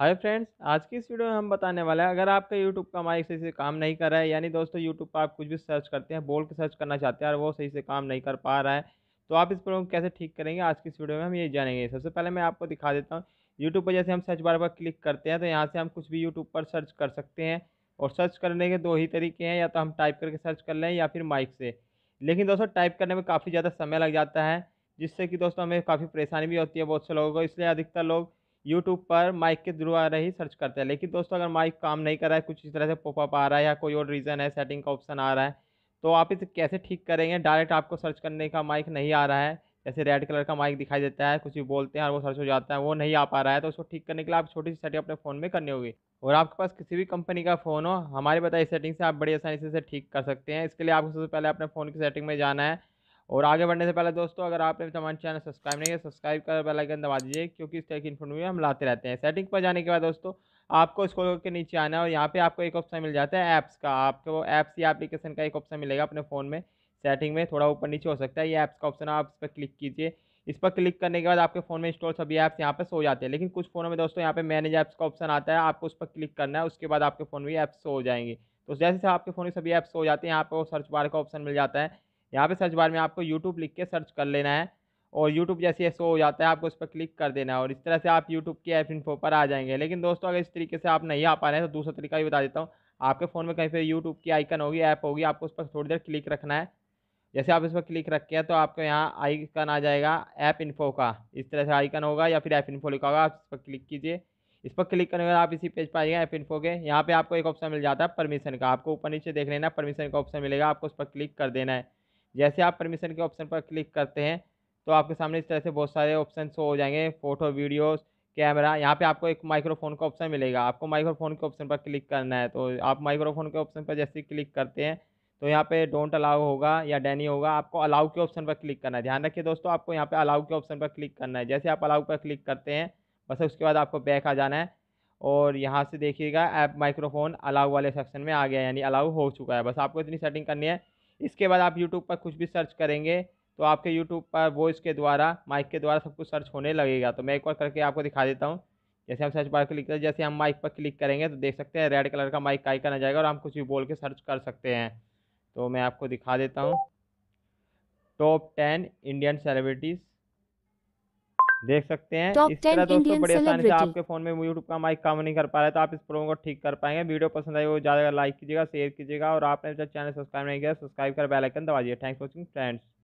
hi friends आज की इस वीडियो में हम बताने वाले हैं अगर आपका यूट्यूब का माइक सही से काम नहीं कर रहा है यानी दोस्तों यूट्यूब पर आप कुछ भी सर्च करते हैं बोल के सर्च करना चाहते हैं और वो सही से काम नहीं कर पा रहा है तो आप इस प्रॉब्लम को कैसे ठीक करेंगे आज की इस वीडियो में हम ये जानेंगे सबसे पहले मैं आपको दिखा देता हूँ यूट्यूब पर जैसे हम सर्च बार पर क्लिक करते हैं तो यहाँ से हम कुछ भी यूट्यूब पर सर्च कर सकते हैं और सर्च करने के दो ही तरीके हैं या तो हम टाइप करके सर्च कर लें या फिर माइक से लेकिन दोस्तों टाइप करने में काफ़ी ज़्यादा समय लग जाता है जिससे कि दोस्तों हमें काफ़ी परेशानी भी होती है बहुत से लोगों को इसलिए अधिकतर लोग यूट्यूब पर माइक के थ्रू आ रही सर्च करते हैं लेकिन दोस्तों अगर माइक काम नहीं कर रहा है कुछ इस तरह से पॉपअप आ रहा है या कोई और रीज़न है सेटिंग का ऑप्शन आ रहा है तो आप इसे कैसे ठीक करेंगे डायरेक्ट आपको सर्च करने का माइक नहीं आ रहा है जैसे रेड कलर का माइक दिखाई देता है कुछ भी बोलते हैं और वो सर्च हो जाता है वो नहीं आ पा रहा है तो उसको ठीक करने के लिए आप छोटी सी सेटिंग अपने फ़ोन में करनी होगी और आपके पास किसी भी कंपनी का फ़ोन हो हमारे बताई सेटिंग से आप बड़ी आसानी से ठीक कर सकते हैं इसके लिए आपको सबसे पहले अपने फ़ोन की सेटिंग में जाना है और आगे बढ़ने से पहले दोस्तों अगर आपने हमारे चैनल सब्सक्राइब नहीं किया सब्सक्राइब कर बेल आइकन दबा दीजिए क्योंकि इस तरह की इन्फॉर्मेशन हम लाते रहते हैं सेटिंग पर जाने के बाद दोस्तों आपको इसको के नीचे आना है और यहाँ पे आपको एक ऑप्शन मिल जाता है ऐप्स का आपको ऐप्स या एप्लीकेशन का एक ऑप्शन मिलेगा अपने फ़ोन में सेटिंग में थोड़ा ऊपर नीचे हो सकता है ये ऐप्स का ऑप्शन आप इस पर क्लिक कीजिए इस पर क्लिक करने के बाद आपके फ़ोन में इंस्टॉल सभी ऐप्स यहाँ पर सो जाते हैं लेकिन कुछ फ़ोनों में दोस्तों यहाँ पे मैनेज ऐप्स का ऑप्शन आता है आपको उस पर क्लिक करना है उसके बाद आपके फ़ोन में ऐप्स सो हो जाएंगे तो जैसे आपके फ़ोन में सभी ऐप्स सो जाते हैं यहाँ पर सर्च बार का ऑप्शन मिल जाता है यहाँ पे सर्च बार में आपको यूट्यूब लिख के सर्च कर लेना है और यूट्यूब जैसे शो हो जाता है आपको उस पर क्लिक कर देना है और इस तरह से आप यूट्यूब की ऐप इन्फो पर आ जाएंगे लेकिन दोस्तों अगर इस तरीके से आप नहीं आ पा रहे हैं तो दूसरा तरीका भी बता देता हूँ आपके फ़ोन में कहीं पर यूट्यूब की आइकन होगी ऐप होगी आपको उस पर थोड़ी देर क्लिक रखना है जैसे आप इस पर क्लिक रखे हैं तो आपको यहाँ आइकन आ जाएगा ऐप इन्फो का इस तरह से आइकन होगा या फिर ऐप इन्फो लिखा होगा आप इस पर क्लिक कीजिए इस पर क्लिक करने के बाद आप इसी पेज पर आइएगा ऐप इन्फो के यहाँ पे आपको एक ऑप्शन मिल जाता है परमिशन का आपको ऊपर नीचे देख लेना परमिशन का ऑप्शन मिलेगा आपको उस पर क्लिक कर देना है जैसे आप परमिशन के ऑप्शन पर क्लिक करते हैं तो आपके सामने इस तरह से बहुत सारे ऑप्शन शो हो जाएंगे फ़ोटो वीडियोस कैमरा यहाँ पे आपको एक माइक्रोफोन का ऑप्शन मिलेगा आपको माइक्रोफोन के ऑप्शन पर क्लिक करना है तो आप माइक्रोफोन के ऑप्शन पर जैसे क्लिक करते हैं तो यहाँ पे डोंट अलाउ होगा या डैनी होगा आपको अलाउ के ऑप्शन पर क्लिक करना है ध्यान रखिए दोस्तों आपको यहाँ पर अलाउ के ऑप्शन पर क्लिक करना है जैसे आप अलाउ पर क्लिक करते हैं बस उसके बाद आपको बैक आ जाना है और यहाँ से देखिएगा ऐप माइक्रोफोन अलाउ वाले सेक्शन में आ गया यानी अलाउ हो चुका है बस आपको इतनी सेटिंग करनी है इसके बाद आप यूट्यूब पर कुछ भी सर्च करेंगे तो आपके यूट्यूब पर वॉइस के द्वारा माइक के द्वारा सब कुछ सर्च होने लगेगा तो मैं एक बार करके आपको दिखा देता हूँ जैसे हम सर्च बार क्लिक करते जैसे हम माइक पर क्लिक करेंगे तो देख सकते हैं रेड कलर का माइक का आइकन आ जाएगा और हम कुछ भी बोल के सर्च कर सकते हैं तो मैं आपको दिखा देता हूँ टॉप टेन इंडियन सेलिब्रिटीज़ देख सकते हैं इस तरह दोस्तों बड़ी आसानी से आपके फोन में यूट्यूब का माइक काम नहीं कर पा रहा है तो आप इस प्रोमो को ठीक कर पाएंगे वीडियो पसंद आई वो ज़्यादा लाइक कीजिएगा शेयर कीजिएगा और आपने जब चैनल सब्सक्राइब नहीं किया सब्सक्राइब कर बेलाइकन दबा दिए थैंक्स वॉचिंग फ्रेंड्स